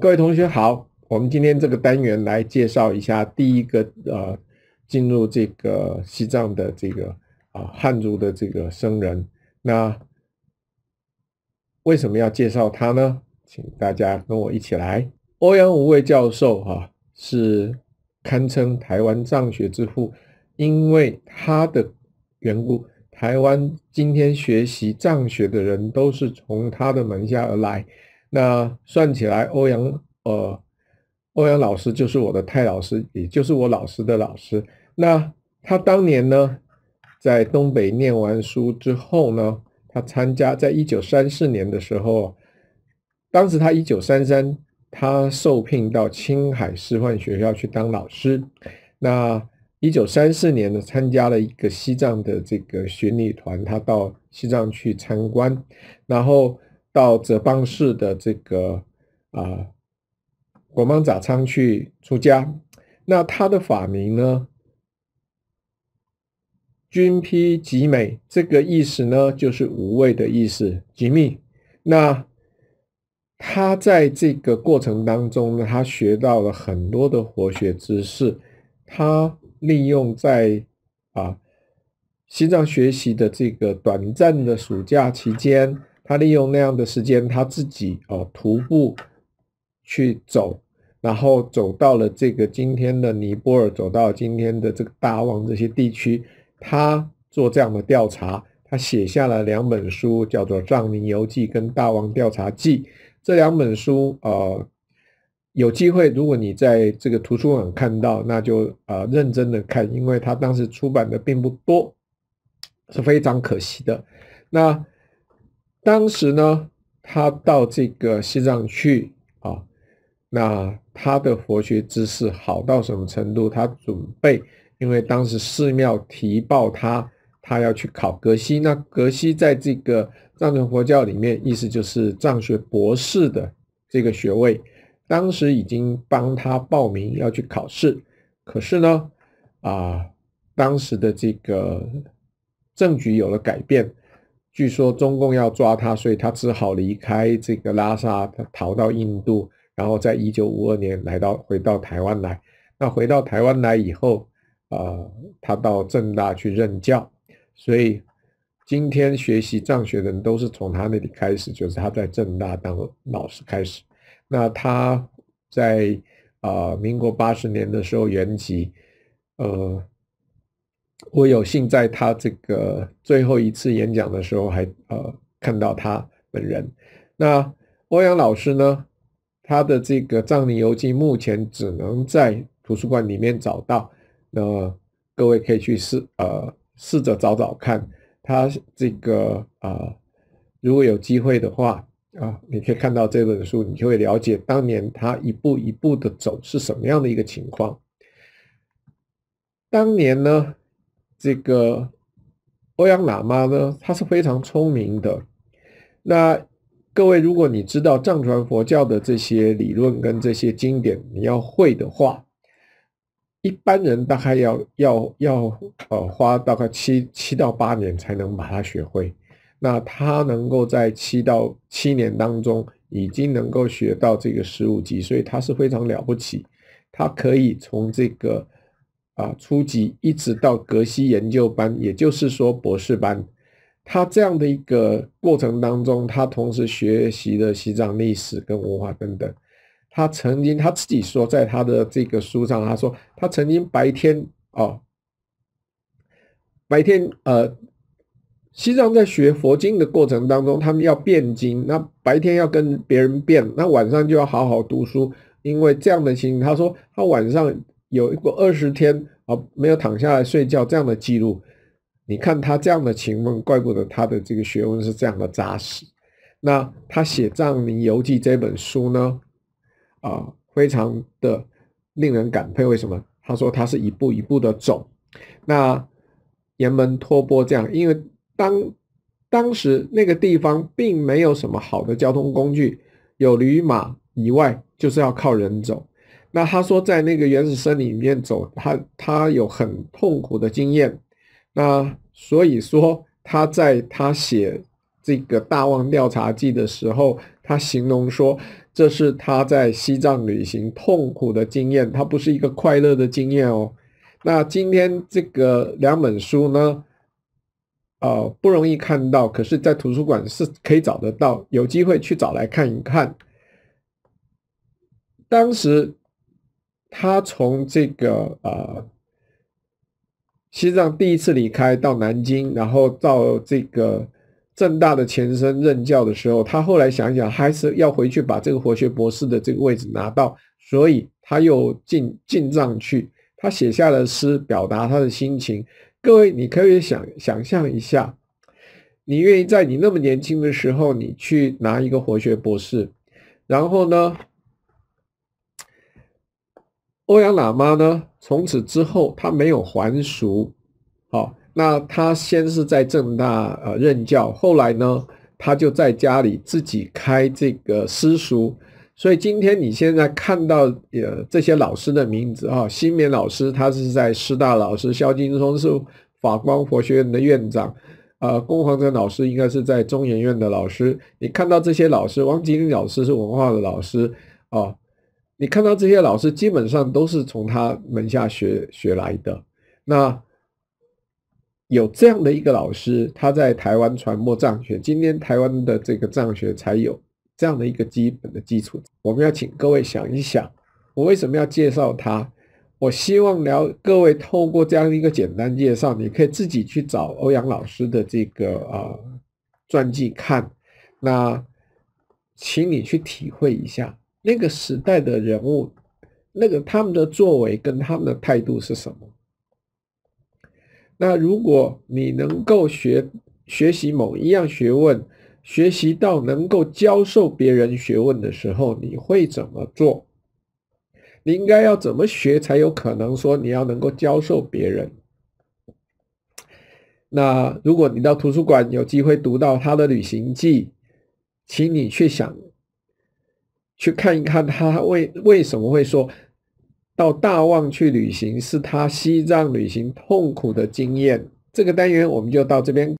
各位同学好，我们今天这个单元来介绍一下第一个呃进入这个西藏的这个啊汉族的这个僧人。那为什么要介绍他呢？请大家跟我一起来。欧阳无畏教授哈是堪称台湾藏学之父，因为他的缘故，台湾今天学习藏学的人都是从他的门下而来。那算起来，欧阳呃，欧阳老师就是我的太老师，也就是我老师的老师。那他当年呢，在东北念完书之后呢，他参加，在一九三四年的时候，当时他一九三三，他受聘到青海师范学校去当老师。那一九三四年呢，参加了一个西藏的这个巡礼团，他到西藏去参观，然后。到泽邦市的这个啊国邦扎仓去出家，那他的法名呢，君披吉美，这个意思呢就是无畏的意思。吉密，那他在这个过程当中呢，他学到了很多的活学知识，他利用在啊西藏学习的这个短暂的暑假期间。他利用那样的时间，他自己哦徒步去走，然后走到了这个今天的尼泊尔，走到今天的这个大望这些地区。他做这样的调查，他写下了两本书，叫做《藏民游记》跟《大望调查记》。这两本书，呃，有机会如果你在这个图书馆看到，那就啊认真的看，因为他当时出版的并不多，是非常可惜的。那。当时呢，他到这个西藏去啊，那他的佛学知识好到什么程度？他准备，因为当时寺庙提报他，他要去考格西。那格西在这个藏传佛教里面，意思就是藏学博士的这个学位。当时已经帮他报名要去考试，可是呢，啊，当时的这个政局有了改变。据说中共要抓他，所以他只好离开这个拉萨，他逃到印度，然后在一九五二年来到回到台湾来。那回到台湾来以后，啊，他到政大去任教，所以今天学习藏学的人都是从他那里开始，就是他在政大当老师开始。那他在啊民国八十年的时候，原籍呃。我有幸在他这个最后一次演讲的时候，还呃看到他本人。那欧阳老师呢，他的这个藏历游记目前只能在图书馆里面找到。那各位可以去试呃试着找找看。他这个啊，如果有机会的话啊，你可以看到这本书，你就会了解当年他一步一步的走是什么样的一个情况。当年呢？这个欧阳喇嘛呢，他是非常聪明的。那各位，如果你知道藏传佛教的这些理论跟这些经典，你要会的话，一般人大概要要要呃花大概七七到八年才能把它学会。那他能够在七到七年当中，已经能够学到这个十五级，所以他是非常了不起。他可以从这个。啊，初级一直到格西研究班，也就是说博士班，他这样的一个过程当中，他同时学习的西藏历史跟文化等等。他曾经他自己说，在他的这个书上，他说他曾经白天啊，白天呃，西藏在学佛经的过程当中，他们要辩经，那白天要跟别人辩，那晚上就要好好读书，因为这样的情形，他说他晚上。有一个二十天啊，没有躺下来睡觉这样的记录。你看他这样的情况，怪不得他的这个学问是这样的扎实。那他写《藏民游记》这本书呢，啊，非常的令人感佩。为什么？他说他是一步一步的走。那岩门托波这样，因为当当时那个地方并没有什么好的交通工具，有驴马以外，就是要靠人走。那他说在那个原始森林里面走，他他有很痛苦的经验，那所以说他在他写这个《大望调查记》的时候，他形容说这是他在西藏旅行痛苦的经验，他不是一个快乐的经验哦。那今天这个两本书呢，呃不容易看到，可是，在图书馆是可以找得到，有机会去找来看一看。当时。他从这个啊西藏第一次离开到南京，然后到这个正大的前身任教的时候，他后来想想还是要回去把这个活学博士的这个位置拿到，所以他又进进藏去。他写下了诗，表达他的心情。各位，你可以想想象一下，你愿意在你那么年轻的时候，你去拿一个活学博士，然后呢？欧阳喇嘛呢？从此之后，他没有还俗。好，那他先是在正大呃任教，后来呢，他就在家里自己开这个私塾。所以今天你现在看到呃这些老师的名字啊，新民老师他是在师大老师，肖金松是法光佛学院的院长，啊，龚煌哲老师应该是在中研院的老师。你看到这些老师，王吉林老师是文化的老师，啊。你看到这些老师，基本上都是从他门下学学来的。那有这样的一个老师，他在台湾传播藏学，今天台湾的这个藏学才有这样的一个基本的基础。我们要请各位想一想，我为什么要介绍他？我希望聊各位透过这样一个简单介绍，你可以自己去找欧阳老师的这个啊传记看。那，请你去体会一下。那个时代的人物，那个他们的作为跟他们的态度是什么？那如果你能够学学习某一样学问，学习到能够教授别人学问的时候，你会怎么做？你应该要怎么学才有可能说你要能够教授别人？那如果你到图书馆有机会读到他的旅行记，请你去想。去看一看他为为什么会说到大望去旅行是他西藏旅行痛苦的经验。这个单元我们就到这边。